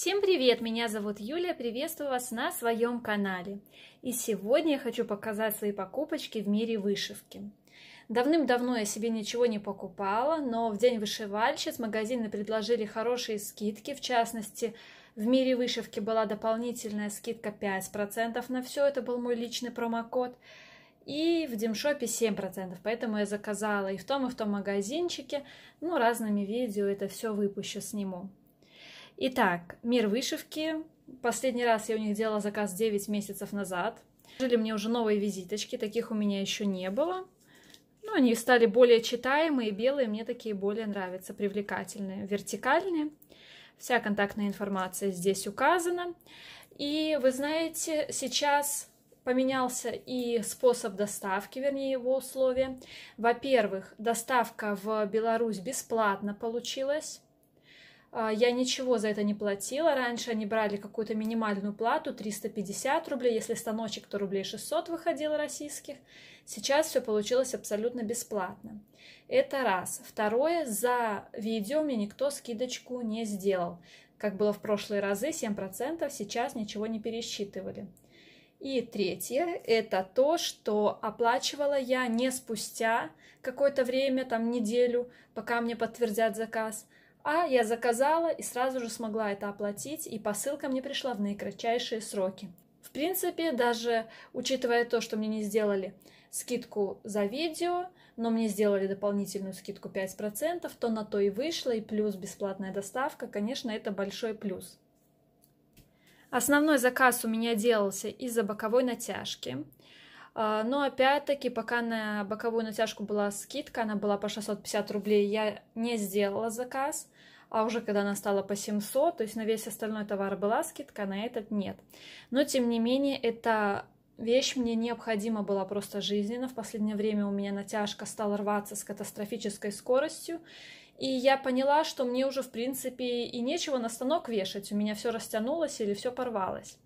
Всем привет! Меня зовут Юлия, приветствую вас на своем канале. И сегодня я хочу показать свои покупочки в мире вышивки. Давным-давно я себе ничего не покупала, но в день вышивальщиц магазины предложили хорошие скидки, в частности, в мире вышивки была дополнительная скидка 5% на все, это был мой личный промокод, и в демшопе 7%, поэтому я заказала и в том, и в том магазинчике, ну, разными видео это все выпущу, сниму. Итак, мир вышивки. Последний раз я у них делала заказ 9 месяцев назад. Жили мне уже новые визиточки, таких у меня еще не было. Но ну, они стали более читаемые, белые, мне такие более нравятся, привлекательные, вертикальные. Вся контактная информация здесь указана. И вы знаете, сейчас поменялся и способ доставки, вернее его условия. Во-первых, доставка в Беларусь бесплатно получилась. А, я ничего за это не платила. Раньше они брали какую-то минимальную плату, 350 рублей, если станочек, то рублей 600 выходило российских. Сейчас все получилось абсолютно бесплатно. Это раз. Второе, за видео мне никто скидочку не сделал. Как было в прошлые разы, 7%, сейчас ничего не пересчитывали. И третье – это то, что оплачивала я не спустя какое-то время, там неделю, пока мне подтвердят заказ – а я заказала и сразу же смогла это оплатить, и посылка мне пришла в наикратчайшие сроки. В принципе, даже учитывая то, что мне не сделали скидку за видео, но мне сделали дополнительную скидку 5%, то на то и вышло, и плюс бесплатная доставка, конечно, это большой плюс. Основной заказ у меня делался из-за боковой натяжки. А, но опять-таки, пока на боковую натяжку была скидка, она была по 650 рублей, я не сделала заказ. А уже когда она стала по 700, то есть на весь остальной товар была скидка, на этот нет. Но тем не менее, эта вещь мне необходима была просто жизненно. В последнее время у меня натяжка стала рваться с катастрофической скоростью. И я поняла, что мне уже, в принципе, и нечего на станок вешать. У меня все растянулось или все порвалось.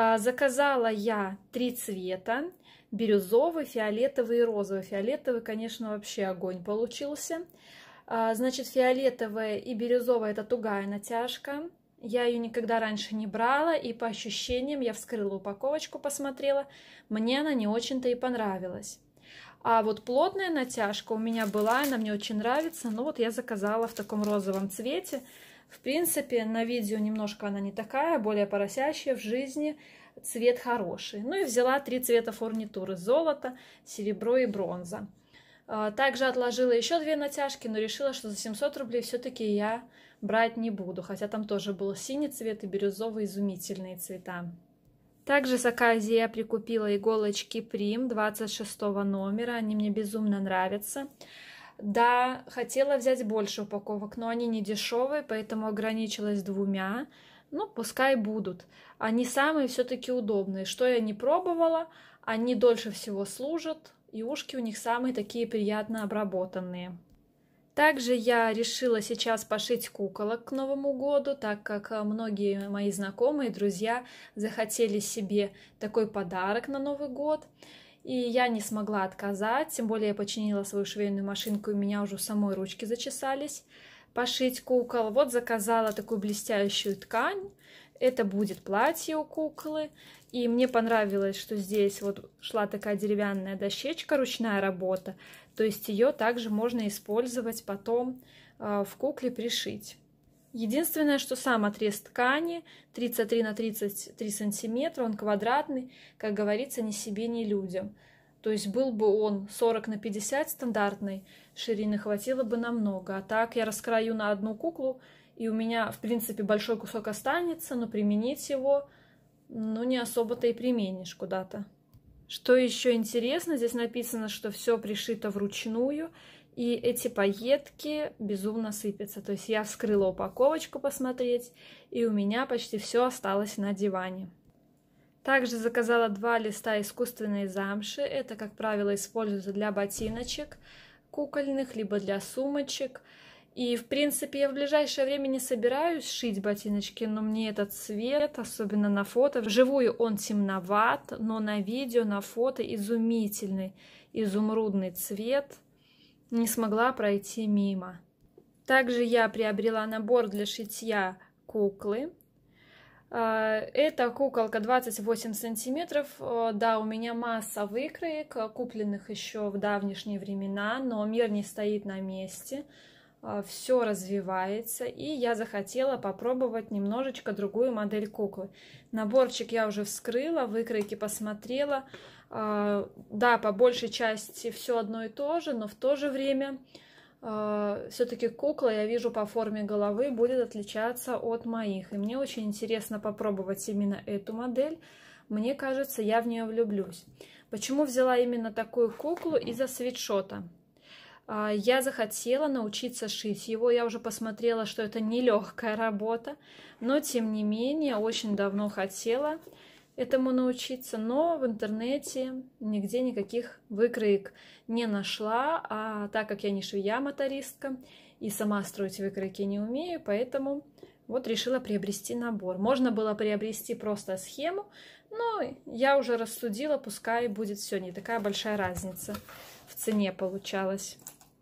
А, заказала я три цвета. Бирюзовый, фиолетовый и розовый. Фиолетовый, конечно, вообще огонь получился. А, значит, фиолетовая и бирюзовая – это тугая натяжка. Я ее никогда раньше не брала, и по ощущениям я вскрыла упаковочку, посмотрела. Мне она не очень-то и понравилась. А вот плотная натяжка у меня была, она мне очень нравится. Ну вот я заказала в таком розовом цвете. В принципе, на видео немножко она не такая, более поросящая в жизни. Цвет хороший. Ну и взяла три цвета фурнитуры. Золото, серебро и бронза. А, также отложила еще две натяжки, но решила, что за 700 рублей все-таки я брать не буду. Хотя там тоже был синий цвет и бирюзовые изумительные цвета. Также с Акази я прикупила иголочки Прим 26 номера. Они мне безумно нравятся. Да, хотела взять больше упаковок, но они не дешевые, поэтому ограничилась двумя. Ну, пускай будут. Они самые все-таки удобные. Что я не пробовала, они дольше всего служат, и ушки у них самые такие приятно обработанные. Также я решила сейчас пошить куколок к Новому году, так как э, многие мои знакомые, и друзья захотели себе такой подарок на Новый год. И я не смогла отказать, тем более я починила свою швейную машинку, и у меня уже самой ручки зачесались пошить кукол. Вот заказала такую блестящую ткань. Это будет платье у куклы. И мне понравилось, что здесь вот шла такая деревянная дощечка, ручная работа. То есть ее также можно использовать потом э, в кукле пришить. Единственное, что сам отрез ткани 33 на 33 сантиметра, он квадратный, как говорится, ни себе, ни людям. То есть был бы он 40 на 50 стандартной, ширины хватило бы намного. А так я раскрою на одну куклу, и у меня, в принципе, большой кусок останется, но применить его, ну, не особо-то и применишь куда-то. Что еще интересно, здесь написано, что все пришито вручную, и эти пайетки безумно сыпятся. То есть я вскрыла упаковочку посмотреть, и у меня почти все осталось на диване. Также заказала два листа искусственной замши. Это, как правило, используется для ботиночек кукольных, либо для сумочек. И, в принципе, я в ближайшее время не собираюсь шить ботиночки, но мне этот цвет, особенно на фото, вживую он темноват, но на видео, на фото изумительный изумрудный цвет – не смогла пройти мимо. Также я приобрела набор для шитья куклы. А, Это куколка 28 сантиметров. Да, у меня масса выкроек, купленных еще в давнишние времена, но мир не стоит на месте. А, все развивается, и я захотела попробовать немножечко другую модель куклы. Наборчик я уже вскрыла, выкройки посмотрела. А, да, по большей части все одно и то же, но в то же время а, все-таки кукла, я вижу по форме головы, будет отличаться от моих. И мне очень интересно попробовать именно эту модель. Мне кажется, я в нее влюблюсь. Почему взяла именно такую куклу из-за свитшота? А, я захотела научиться шить его, я уже посмотрела, что это нелегкая работа, но тем не менее очень давно хотела этому научиться, но в интернете нигде никаких выкроек не нашла, а так как я не швея мотористка и сама строить выкройки не умею, поэтому вот решила приобрести набор. Можно было приобрести просто схему, но я уже рассудила, пускай будет все, не такая большая разница в цене получалась.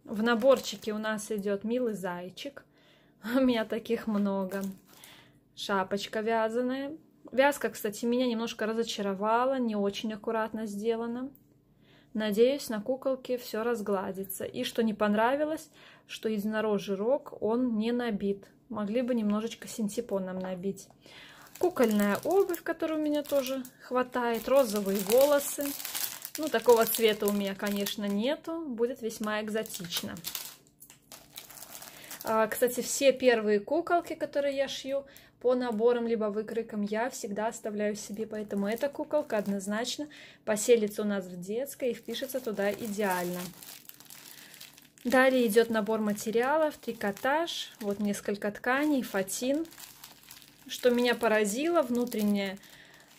В наборчике у нас идет милый зайчик. У меня таких много. Шапочка вязаная. Вязка, кстати, меня немножко разочаровала, не очень аккуратно сделана. Надеюсь, на куколке все разгладится. И что не понравилось, что единорожий рог, он не набит. Могли бы немножечко синтепоном набить. Кукольная обувь, которая у меня тоже хватает. Розовые волосы. Ну, такого цвета у меня, конечно, нету. Будет весьма экзотично. А, кстати, все первые куколки, которые я шью по наборам либо выкройкам, я всегда оставляю себе. Поэтому эта куколка однозначно поселится у нас в детской и впишется туда идеально. Далее идет набор материалов, трикотаж, вот несколько тканей, фатин. Что меня поразило, внутренняя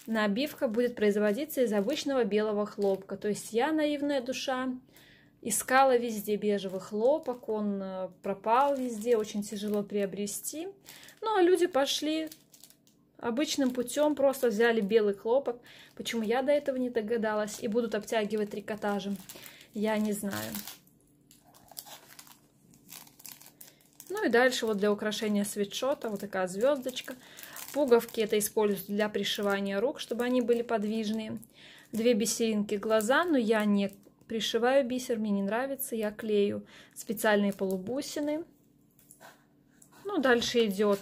Набивка будет производиться из обычного белого хлопка. То есть я, наивная душа, искала везде бежевый хлопок, он э, пропал везде, очень тяжело приобрести. Ну, а люди пошли обычным путем, просто взяли белый хлопок. Почему я до этого не догадалась и будут обтягивать трикотажем, я не знаю. Ну и дальше вот для украшения свитшота вот такая звездочка – Пуговки это используют для пришивания рук, чтобы они были подвижные. Две бисеринки глаза, но я не пришиваю бисер, мне не нравится, я клею специальные полубусины. Ну, дальше идет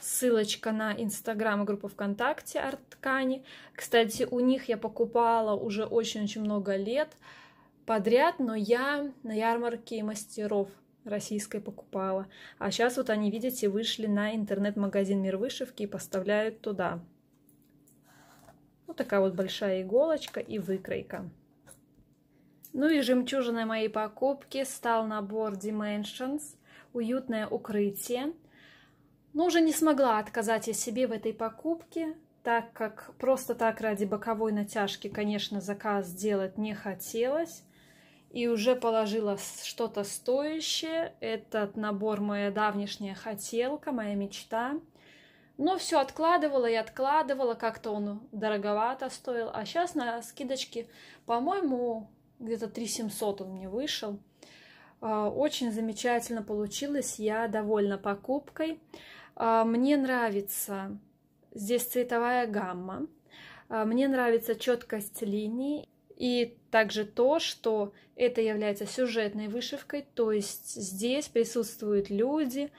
ссылочка на инстаграм и группу ВКонтакте Арт Ткани. Кстати, у них я покупала уже очень-очень много лет подряд, но я на ярмарке мастеров российской покупала. А сейчас вот они, видите, вышли на интернет-магазин Мир Вышивки и поставляют туда. Вот такая вот большая иголочка и выкройка. Ну и жемчужиной моей покупки стал набор Dimensions «Уютное укрытие». Но уже не смогла отказать я себе в этой покупке, так как просто так ради боковой натяжки, конечно, заказ делать не хотелось и уже положила что-то стоящее. Этот набор моя давнишняя хотелка, моя мечта. Но все откладывала и откладывала, как-то он дороговато стоил. А сейчас на скидочке, по-моему, где-то 3700 он мне вышел. А, очень замечательно получилось, я довольна покупкой. А, мне нравится здесь цветовая гамма, а, мне нравится четкость линий и также то, что это является сюжетной вышивкой, то есть здесь присутствуют люди,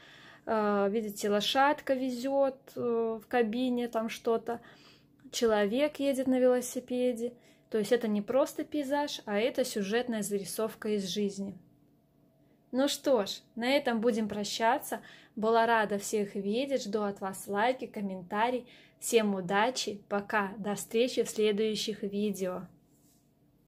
а, видите, лошадка везет э, в кабине там что-то, человек едет на велосипеде. То есть это не просто пейзаж, а это сюжетная зарисовка из жизни. Ну что ж, на этом будем прощаться. Была рада всех видеть, жду от вас лайки, комментарии, Всем удачи, пока, до встречи в следующих видео.